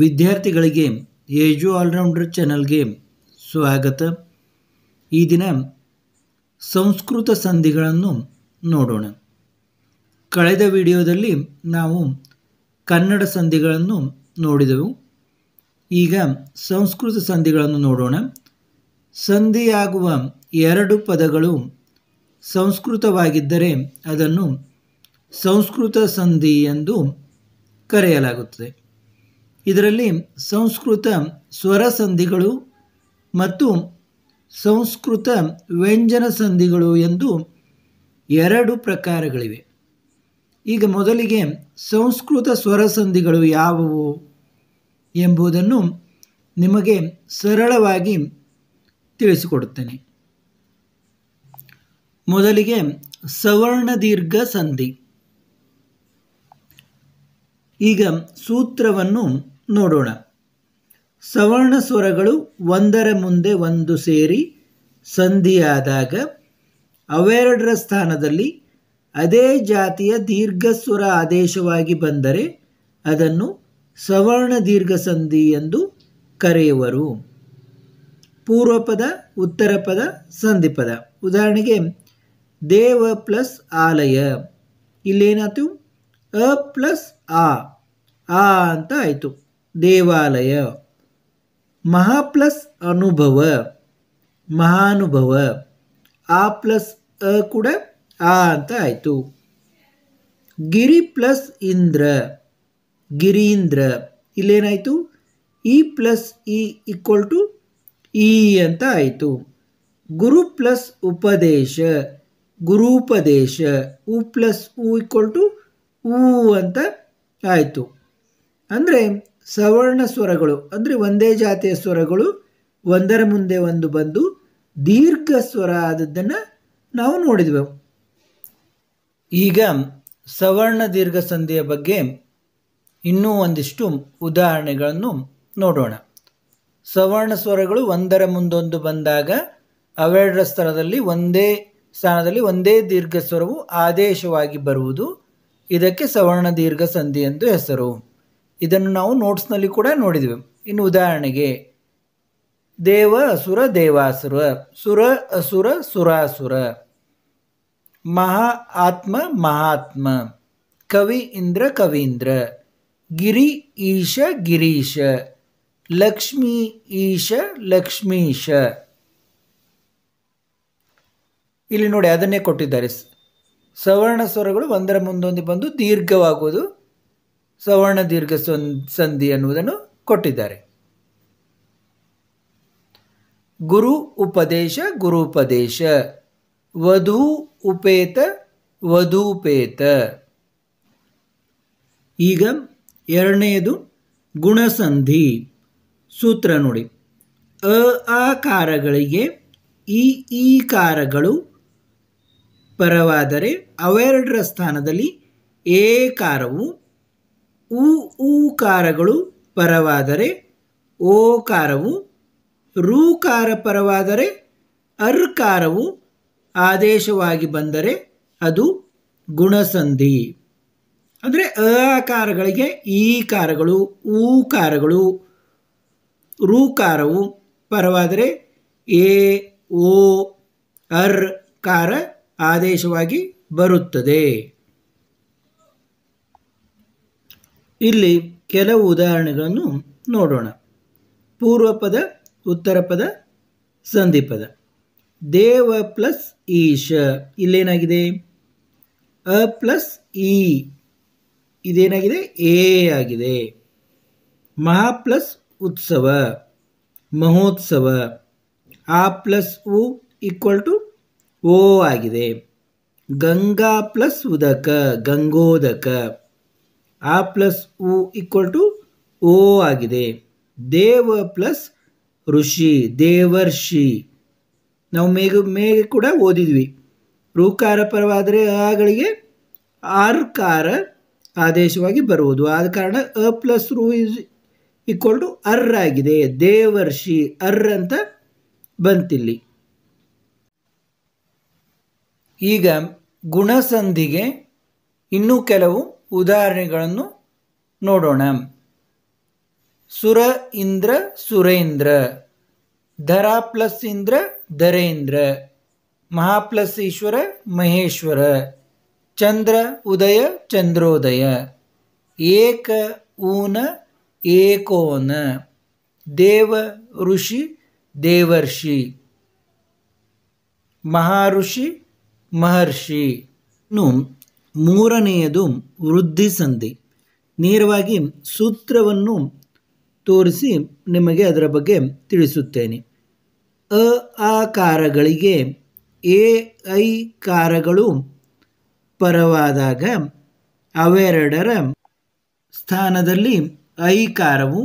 ವಿದ್ಯಾರ್ಥಿಗಳಿಗೆ age allrounder ಚಾನಲ್ಗೆ ಸ್ವಾಗತ ಈ ದಿನ ಸಂಸ್ಕೃತ ಸಂಧಿಗಳನ್ನು ನೋಡೋಣ ಕಳೆದ ವಿಡಿಯೋದಲ್ಲಿ ನಾವು ಕನ್ನಡ ಸಂಧಿಗಳನ್ನು ನೋಡಿದೆವು ಈಗ ಸಂಸ್ಕೃತ ಸಂಧಿಗಳನ್ನು ನೋಡೋಣ ಸಂಧಿಯಾಗುವ ಎರಡು ಪದಗಳು ಸಂಸ್ಕೃತವಾಗಿದ್ದರೆ ಅದನ್ನು ಸಂಸ್ಕೃತ ಸಂಧಿ ಎಂದು ಕರೆಯಲಾಗುತ್ತದೆ ಇದರಲ್ಲಿ ಸಂಸ್ಕೃತ ಸ್ವರ ಸಂಧಿಗಳು ಮತ್ತು ಸಂಸ್ಕೃತ ವ್ಯಂಜನ ಸಂಧಿಗಳು ಎಂದು ಎರಡು ಪ್ರಕಾರಗಳಿವೆ ಈಗ ಮೊದಲಿಗೆ ಸಂಸ್ಕೃತ ಸ್ವರ ಸಂಧಿಗಳು ಯಾವುವು ಎಂಬುದನ್ನು ನಿಮಗೆ ಸರಳವಾಗಿ ತಿಳಿಸಿಕೊಡುತ್ತೇನೆ ಮೊದಲಿಗೆ ಸವರ್ಣ ದೀರ್ಘ ಸಂಧಿ ಈಗ ಸೂತ್ರವನ್ನು ನೋಡೋಣ ಸವರ್ಣ ಸ್ವರಗಳು ಒಂದರ ಮುಂದೆ ಒಂದು ಸೇರಿ ಸಂಧಿಯಾದಾಗ ಅವೆರಡರ ಸ್ಥಾನದಲ್ಲಿ ಅದೇ ಜಾತಿಯ ದೀರ್ಘಸ್ವರ ಆದೇಶವಾಗಿ ಬಂದರೆ ಅದನ್ನು ಸವರ್ಣ ದೀರ್ಘ ಸಂಧಿ ಎಂದು ಕರೆಯುವರು ಪೂರ್ವಪದ ಉತ್ತರ ಪದ ಸಂಧಿಪದ ಉದಾಹರಣೆಗೆ ದೇವ ಪ್ಲಸ್ ಆಲಯ ಇಲ್ಲೇನಾಯ್ತು ಅ ಪ್ಲಸ್ ಆ ಆ ಅಂತ ಆಯಿತು ದೇವಾಲಯ ಮಹಾ ಪ್ಲಸ್ ಅನುಭವ ಮಹಾನುಭವ ಆ ಪ್ಲಸ್ ಅ ಕೂಡ ಆ ಅಂತ ಆಯಿತು ಗಿರಿ ಪ್ಲಸ್ ಇಂದ್ರ ಗಿರೀಂದ್ರ ಇಲ್ಲೇನಾಯಿತು ಇ ಪ್ಲಸ್ ಇ ಈಕ್ವಲ್ ಟು ಇ ಅಂತ ಆಯಿತು ಗುರು ಪ್ಲಸ್ ಉಪದೇಶ ಗುರುಪದೇಶ ಉ ಪ್ಲಸ್ ಉ ಈಕ್ವಲ್ ಟು ಉ ಅಂತ ಆಯಿತು ಅಂದರೆ ಸವರ್ಣ ಸ್ವರಗಳು ಅಂದರೆ ಒಂದೇ ಜಾತಿಯ ಸ್ವರಗಳು ಒಂದರ ಮುಂದೆ ಒಂದು ಬಂದು ದೀರ್ಘ ಸ್ವರ ಆದದ್ದನ್ನು ನಾವು ನೋಡಿದ್ವು ಈಗ ಸವರ್ಣ ದೀರ್ಘ ಸಂಧಿಯ ಬಗ್ಗೆ ಇನ್ನೂ ಒಂದಿಷ್ಟು ಉದಾಹರಣೆಗಳನ್ನು ನೋಡೋಣ ಸವರ್ಣ ಸ್ವರಗಳು ಒಂದರ ಮುಂದೊಂದು ಬಂದಾಗ ಅವೆರಡರ ಸ್ಥಳದಲ್ಲಿ ಒಂದೇ ಸ್ಥಾನದಲ್ಲಿ ಒಂದೇ ದೀರ್ಘ ಸ್ವರವು ಆದೇಶವಾಗಿ ಬರುವುದು ಇದಕ್ಕೆ ಸವರ್ಣ ದೀರ್ಘ ಸಂಧಿ ಎಂದು ಹೆಸರು ಇದನ್ನು ನಾವು ನೋಟ್ಸ್ನಲ್ಲಿ ಕೂಡ ನೋಡಿದೆವು ಇನ್ನು ಉದಾಹರಣೆಗೆ ದೇವ ಅಸುರ ದೇವಾಸುರ ಸುರ ಅಸುರ ಸುರಾಸುರ ಮಹಾ ಆತ್ಮ ಮಹಾತ್ಮ ಕವಿ ಇಂದ್ರ ಕವೀಂದ್ರ ಗಿರಿ ಈಶ ಗಿರೀಶ ಲಕ್ಷ್ಮೀ ಈಶ ಲಕ್ಷ್ಮೀಶ ಇಲ್ಲಿ ನೋಡಿ ಅದನ್ನೇ ಕೊಟ್ಟಿದ್ದಾರೆ ಸವರ್ಣ ಸ್ವರಗಳು ಒಂದರ ಮುಂದೊಂದು ಬಂದು ದೀರ್ಘವಾಗುವುದು ಸವರ್ಣ ದೀರ್ಘ ಸಂಧಿ ಅನ್ನುವುದನ್ನು ಕೊಟ್ಟಿದ್ದಾರೆ ಗುರು ಉಪದೇಶ ಗುರುಪದೇಶ ವಧು ಉಪೇತ ವಧೂಪೇತ ಈಗ ಎರಡನೆಯದು ಗುಣಸಂಧಿ ಸೂತ್ರ ನೋಡಿ ಅ ಆಕಾರಗಳಿಗೆ ಈ ಈ ಕಾರಗಳು ಪರವಾದರೆ ಅವೆರಡರ ಸ್ಥಾನದಲ್ಲಿ ಏಕಾರವು ಊ ಊಕಾರಗಳು ಪರವಾದರೆ ಓಕಾರವು ರೂಕಾರ ಪರವಾದರೆ ಅರ್ಕಾರವು ಆದೇಶವಾಗಿ ಬಂದರೆ ಅದು ಗುಣಸಂಧಿ ಅಂದರೆ ಅಕಾರಗಳಿಗೆ ಈ ಊಕಾರಗಳು ರೂಕಾರವು ಪರವಾದರೆ ಎ ಓ ಅರ್ ಕಾರ ಆದೇಶವಾಗಿ ಬರುತ್ತದೆ ಇಲ್ಲಿ ಕೆಲವು ಉದಾಹರಣೆಗಳನ್ನು ನೋಡೋಣ ಪೂರ್ವಪದ ಉತ್ತರ ಪದ ಸಂಧಿಪದ ದೇವ ಪ್ಲಸ್ ಈಶ ಇಲ್ಲೇನಾಗಿದೆ ಅ ಪ್ಲಸ್ ಇ ಇದೇನಾಗಿದೆ ಎ ಆಗಿದೆ ಮಹಾ ಪ್ಲಸ್ ಉತ್ಸವ ಮಹೋತ್ಸವ ಆ ಪ್ಲಸ್ ಉ ಈಕ್ವಲ್ ಟು ಓ ಆಗಿದೆ ಗಂಗಾ ಪ್ಲಸ್ ಉದಕ ಗಂಗೋದಕ ಆ ಪ್ಲಸ್ ಉ ಈಕ್ವಲ್ ಟು ಓ ಆಗಿದೆ ದೇವ ಪ್ಲಸ್ ಋಷಿ ದೇವರ್ಷಿ ನಾವು ಮೇಘ ಮೇಘ ಕೂಡ ಓದಿದ್ವಿ ಋಕಾರ ಪರವಾದರೆ ಅಗಳಿಗೆ ಕಾರ ಆದೇಶವಾಗಿ ಬರುವುದು ಆದ ಕಾರಣ ಅ ಪ್ಲಸ್ ರು ಇಸ್ ಈಕ್ವಲ್ ಟು ಅರ್ ಆಗಿದೆ ದೇವರ್ಷಿ ಅರ್ ಅಂತ ಬಂತಿಲ್ಲಿ ಈಗ ಗುಣಸಂಧಿಗೆ ಇನ್ನೂ ಕೆಲವು ಉದಾಹರಣೆಗಳನ್ನು ನೋಡೋಣ ಸುರ ಇಂದ್ರ ಸುರೇಂದ್ರ ಧರ ಪ್ಲಸ್ ಇಂದ್ರ ಧರೇಂದ್ರ ಮಹಾಪ್ಲಸ್ ಈಶ್ವರ ಮಹೇಶ್ವರ ಚಂದ್ರ ಉದಯ ಚಂದ್ರೋದಯ ಏಕ ಊನ ಏಕೋನ ದೇವ ಋಷಿ ದೇವರ್ಷಿ ಮಹಾಋಷಿ ಮಹರ್ಷಿ ನೂ ಮೂರನೆಯದು ವೃದ್ಧಿ ಸಂಧಿ ನೇರವಾಗಿ ಸೂತ್ರವನ್ನು ತೋರಿಸಿ ನಿಮಗೆ ಅದರ ಬಗ್ಗೆ ತಿಳಿಸುತ್ತೇನೆ ಅ ಆಕಾರಗಳಿಗೆ ಎ ಐ ಕಾರಗಳು ಪರವಾದಾಗ ಅವೆರಡರ ಸ್ಥಾನದಲ್ಲಿ ಐಕಾರವು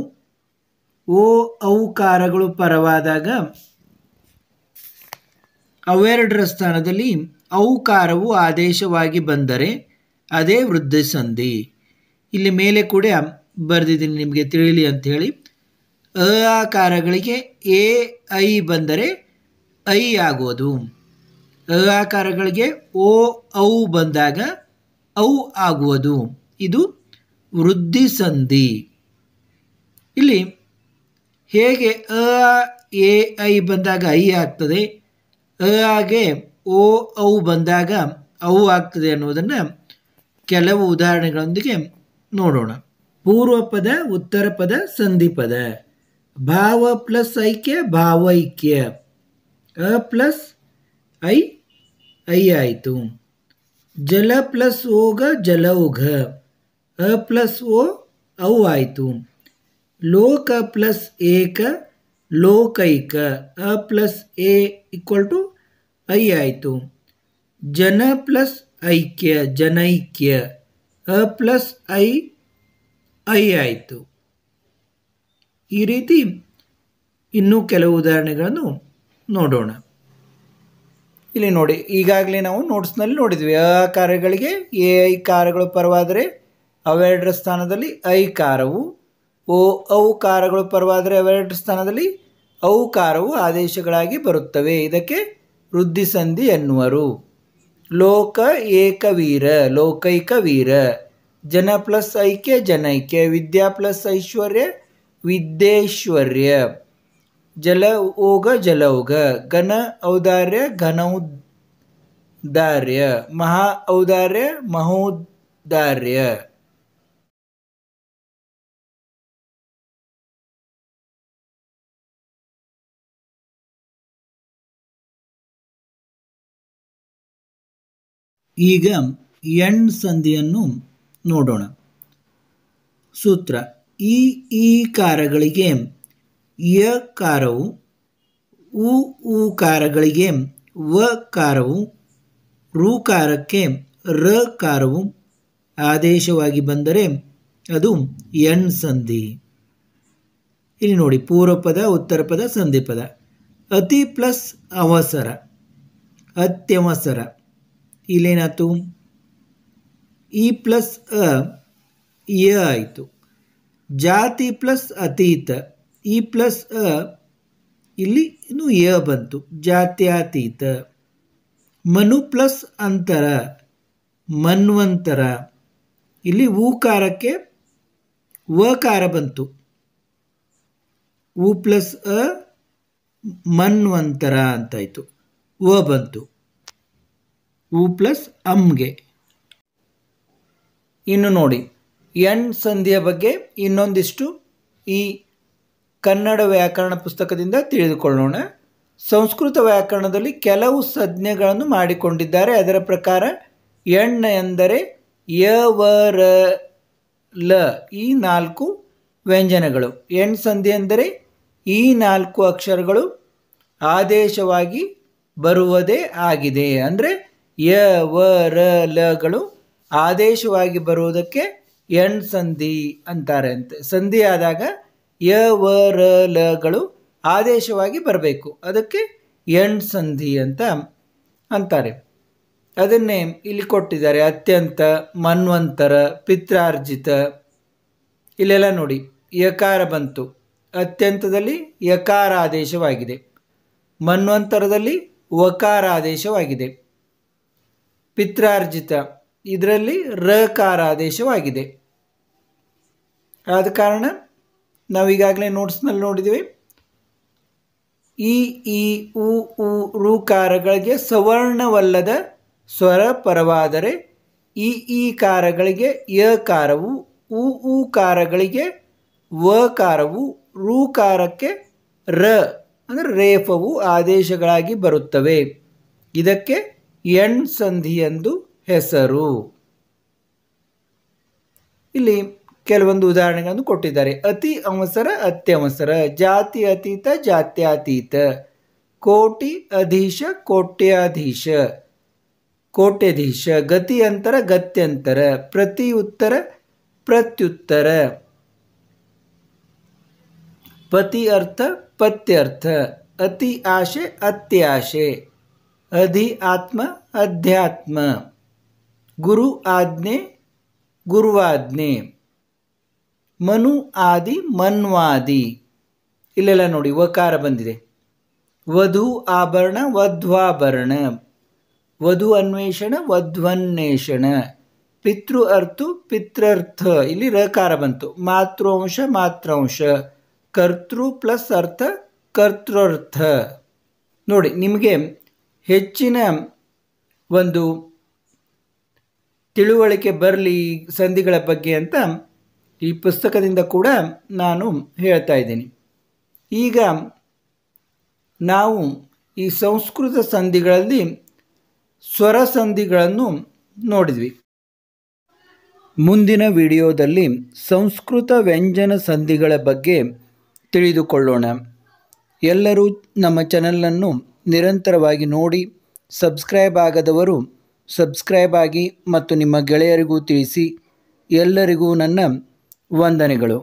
ಓ ಕಾರಗಳು ಪರವಾದಾಗ ಅವೆರಡರ ಸ್ಥಾನದಲ್ಲಿ ಔಕಾರವು ಆದೇಶವಾಗಿ ಬಂದರೆ ಅದೇ ವೃದ್ಧಿ ಸಂಧಿ ಇಲ್ಲಿ ಮೇಲೆ ಕೂಡ ಬರೆದಿದ್ದೀನಿ ನಿಮಗೆ ತಿಳಿಲಿ ಅಂಥೇಳಿ ಅ ಆಕಾರಗಳಿಗೆ ಎ ಐ ಬಂದರೆ ಐ ಆಗೋದು ಅ ಆಕಾರಗಳಿಗೆ ಓ ಔ ಬಂದಾಗ ಔ ಆಗುವುದು ಇದು ವೃದ್ಧಿ ಸಂಧಿ ಇಲ್ಲಿ ಹೇಗೆ ಅ ಎ ಐ ಬಂದಾಗ ಐ ಆಗ್ತದೆ ಅ ಹಾಗೆ ಓ ಅವು ಬಂದಾಗ ಅವು ಆಗ್ತದೆ ಅನ್ನೋದನ್ನು ಕೆಲವು ಉದಾಹರಣೆಗಳೊಂದಿಗೆ ನೋಡೋಣ ಪೂರ್ವ ಪದ ಉತ್ತರ ಪದ ಸಂಧಿ ಪದ ಭಾವ ಪ್ಲಸ್ ಐಕ್ಯ ಭಾವೈಕ್ಯ ಅ ಪ್ಲಸ್ ಐ ಐ ಆಯಿತು ಜಲ ಪ್ಲಸ್ ಓಗ ಜಲೌಘ ಅ ಪ್ಲಸ್ ಓ ಅವು ಆಯಿತು ಲೋಕ ಪ್ಲಸ್ ಏಕ ಲೋಕೈಕ ಅ ಪ್ಲಸ್ ಎ ಈಕ್ವಲ್ ಟು ಐ ಆಯಿತು ಜನ ಪ್ಲಸ್ ಐಕ್ಯ ಜನೈಕ್ಯ ಅ ಪ್ಲಸ್ ಐ ಐ ಆಯಿತು ಈ ರೀತಿ ಇನ್ನೂ ಕೆಲವು ಉದಾಹರಣೆಗಳನ್ನು ನೋಡೋಣ ಇಲ್ಲಿ ನೋಡಿ ಈಗಾಗಲೇ ನಾವು ನೋಟ್ಸ್ನಲ್ಲಿ ನೋಡಿದ್ವಿ ಅ ಕಾರ್ಯಗಳಿಗೆ ಎ ಐ ಕಾರ್ಯಗಳು ಪರವಾದರೆ ಅವೆರಡರ ಸ್ಥಾನದಲ್ಲಿ ಐ ಕಾರವು ಓ ಔ ಕಾರಗಳು ಪರವಾದರೆ ಅವೆರಡರ ಸ್ಥಾನದಲ್ಲಿ ಔಕಾರವು ಆದೇಶಗಳಾಗಿ ಬರುತ್ತವೆ ಇದಕ್ಕೆ ವೃದ್ಧಿಸಂಧಿ ಎನ್ನುವರು ಲೋಕ ಏಕವೀರ ಲೋಕೈಕ ವೀರ ಜನ ಪ್ಲಸ್ ಐಕ್ಯ ಜನೈಕ್ಯ ವಿದ್ಯಾ ಪ್ಲಸ್ ಐಶ್ವರ್ಯ ವಿದ್ಯೇಶ್ವರ್ಯ ಜಲ ಓಗ ಜಲೌಗ ಘನ ಔದಾರ್ಯ ಘನೌದಾರ್ಯ ಮಹಾ ಔದಾರ್ಯ ಮಹೋದಾರ್ಯ ಈಗ ಎಣ್ ಸಂಧಿಯನ್ನು ನೋಡೋಣ ಸೂತ್ರ ಈ ಈ ಕಾರಗಳಿಗೆ ಯ ಕಾರವು ಉ ಉ ಕಾರಗಳಿಗೆ ವ ಕಾರವು ರು ಕಾರಕ್ಕೆ ರ ಕಾರವು ಆದೇಶವಾಗಿ ಬಂದರೆ ಅದು ಎಣ್ ಸಂಧಿ ಇಲ್ಲಿ ನೋಡಿ ಪೂರ್ವ ಪದ ಉತ್ತರ ಪದ ಸಂಧಿ ಪದ ಅತಿ ಪ್ಲಸ್ ಅವಸರ ಅತ್ಯವಸರ ಇಲ್ಲೇನಾಯ್ತು ಇ ಪ್ಲಸ್ ಅ ಯ ಆಯಿತು ಜಾತಿ ಪ್ಲಸ್ ಅತೀತ ಇ ಪ್ಲಸ್ ಅ ಇಲ್ಲಿ ಇನ್ನು ಎ ಬಂತು ಜಾತ್ಯಾತೀತ ಮನು ಪ್ಲಸ್ ಅಂತರ ಮನ್ವಂತರ ಇಲ್ಲಿ ವ ವಕಾರ ಬಂತು ಉ ಪ್ಲಸ್ ಅ ಮನ್ವಂತರ ಅಂತಾಯಿತು ವ ಬಂತು ಉ ಪ್ಲಸ್ ಅಮ್ಗೆ ಇನ್ನು ನೋಡಿ ಎನ್ ಸಂಧಿಯ ಬಗ್ಗೆ ಇನ್ನೊಂದಿಷ್ಟು ಈ ಕನ್ನಡ ವ್ಯಾಕರಣ ಪುಸ್ತಕದಿಂದ ತಿಳಿದುಕೊಳ್ಳೋಣ ಸಂಸ್ಕೃತ ವ್ಯಾಕರಣದಲ್ಲಿ ಕೆಲವು ಸಂಜ್ಞೆಗಳನ್ನು ಮಾಡಿಕೊಂಡಿದ್ದಾರೆ ಅದರ ಪ್ರಕಾರ ಎಣ್ಣ ಎಂದರೆ ಯ ವ ರ ಲ ಈ ನಾಲ್ಕು ವ್ಯಂಜನಗಳು ಎಣ್ ಸಂಧಿ ಎಂದರೆ ಈ ನಾಲ್ಕು ಅಕ್ಷರಗಳು ಆದೇಶವಾಗಿ ಬರುವುದೇ ಆಗಿದೆ ಅಂದರೆ ಯ ವ ರ ಲಗಳು ಆದೇಶವಾಗಿ ಬರುವುದಕ್ಕೆ ಎಣ್ ಸಂಧಿ ಅಂತಾರೆ ಅಂತೆ ಸಂಧಿ ಆದಾಗ ಯ ವ ರ ಲಗಳು ಆದೇಶವಾಗಿ ಬರಬೇಕು ಅದಕ್ಕೆ ಎಣ್ ಸಂಧಿ ಅಂತ ಅಂತಾರೆ ಅದನ್ನೇ ಇಲ್ಲಿ ಕೊಟ್ಟಿದ್ದಾರೆ ಅತ್ಯಂತ ಮನ್ವಂತರ ಪಿತ್ರಾರ್ಜಿತ ಇಲ್ಲೆಲ್ಲ ನೋಡಿ ಯಕಾರ ಬಂತು ಅತ್ಯಂತದಲ್ಲಿ ಯಕಾರ ಆದೇಶವಾಗಿದೆ ಮನ್ವಂತರದಲ್ಲಿ ವಕಾರ ಆದೇಶವಾಗಿದೆ ಪಿತ್ರಾರ್ಜಿತ ಇದರಲ್ಲಿ ರಕಾರ ಆದೇಶವಾಗಿದೆ ಆದ ಕಾರಣ ನಾವು ಈಗಾಗಲೇ ನೋಟ್ಸ್ನಲ್ಲಿ ನೋಡಿದ್ದೀವಿ ಈ ಈ ಉ ಉ ಋಕಾರಗಳಿಗೆ ಸವರ್ಣವಲ್ಲದ ಸ್ವರ ಪರವಾದರೆ ಈ ಈ ಕಾರಗಳಿಗೆ ಕಾರವು ಉ ಉ ಕಾರಗಳಿಗೆ ವ ವಕಾರವು ಋಕಾರಕ್ಕೆ ರ ಅಂದರೆ ರೇಫವು ಆದೇಶಗಳಾಗಿ ಬರುತ್ತವೆ ಇದಕ್ಕೆ ಎಣ್ ಎಂದು ಹೆಸರು ಇಲ್ಲಿ ಕೆಲವೊಂದು ಉದಾಹರಣೆಗಳನ್ನು ಕೊಟ್ಟಿದ್ದಾರೆ ಅತಿ ಅವಸರ ಅತ್ಯವಸರ ಜಾತಿ ಅತೀತ ಜಾತ್ಯಾತೀತ ಕೋಟಿ ಅಧೀಶ ಕೋಟ್ಯಾಧೀಶ ಕೋಟ್ಯಧೀಶ ಗತಿಯಂತರ ಗತ್ಯಂತರ ಪ್ರತಿ ಉತ್ತರ ಪ್ರತ್ಯುತ್ತರ ಪತಿ ಅರ್ಥ ಪತ್ಯರ್ಥ ಅತಿ ಆಶೆ ಅತ್ಯಾಶೆ ಅಧಿ ಆತ್ಮ ಅಧ್ಯಾತ್ಮ ಗುರು ಆಜ್ಞೆ ಗುರುವಾಜ್ಞೆ ಮನು ಆದಿ ಮನ್ವಾದಿ ಇಲ್ಲೆಲ್ಲ ನೋಡಿ ವಕಾರ ಬಂದಿದೆ ವಧು ಆಭರಣ ವಧ್ವಾಭರಣ ವಧು ಅನ್ವೇಷಣ ವಧ್ವನ್ವೇಷಣ ಪಿತೃ ಅರ್ಥು ಪಿತೃರ್ಥ ಇಲ್ಲಿ ರಕಾರ ಬಂತು ಮಾತೃಂಶ ಮಾತ್ರಾಂಶ ಕರ್ತೃ ಪ್ಲಸ್ ಅರ್ಥ ಕರ್ತೃರ್ಥ ನೋಡಿ ನಿಮಗೆ ಹೆಚ್ಚಿನ ಒಂದು ತಿಳುವಳಿಕೆ ಬರಲಿ ಸಂಧಿಗಳ ಬಗ್ಗೆ ಅಂತ ಈ ಪುಸ್ತಕದಿಂದ ಕೂಡ ನಾನು ಹೇಳ್ತಾ ಇದ್ದೀನಿ ಈಗ ನಾವು ಈ ಸಂಸ್ಕೃತ ಸಂಧಿಗಳಲ್ಲಿ ಸ್ವರ ಸಂಧಿಗಳನ್ನು ನೋಡಿದ್ವಿ ಮುಂದಿನ ವಿಡಿಯೋದಲ್ಲಿ ಸಂಸ್ಕೃತ ವ್ಯಂಜನ ಸಂಧಿಗಳ ಬಗ್ಗೆ ತಿಳಿದುಕೊಳ್ಳೋಣ ಎಲ್ಲರೂ ನಮ್ಮ ಚಾನಲನ್ನು ನಿರಂತರವಾಗಿ ನೋಡಿ ಸಬ್ಸ್ಕ್ರೈಬ್ ಆಗದವರು ಸಬ್ಸ್ಕ್ರೈಬ್ ಆಗಿ ಮತ್ತು ನಿಮ್ಮ ಗೆಳೆಯರಿಗೂ ತಿಳಿಸಿ ಎಲ್ಲರಿಗೂ ನನ್ನ ವಂದನೆಗಳು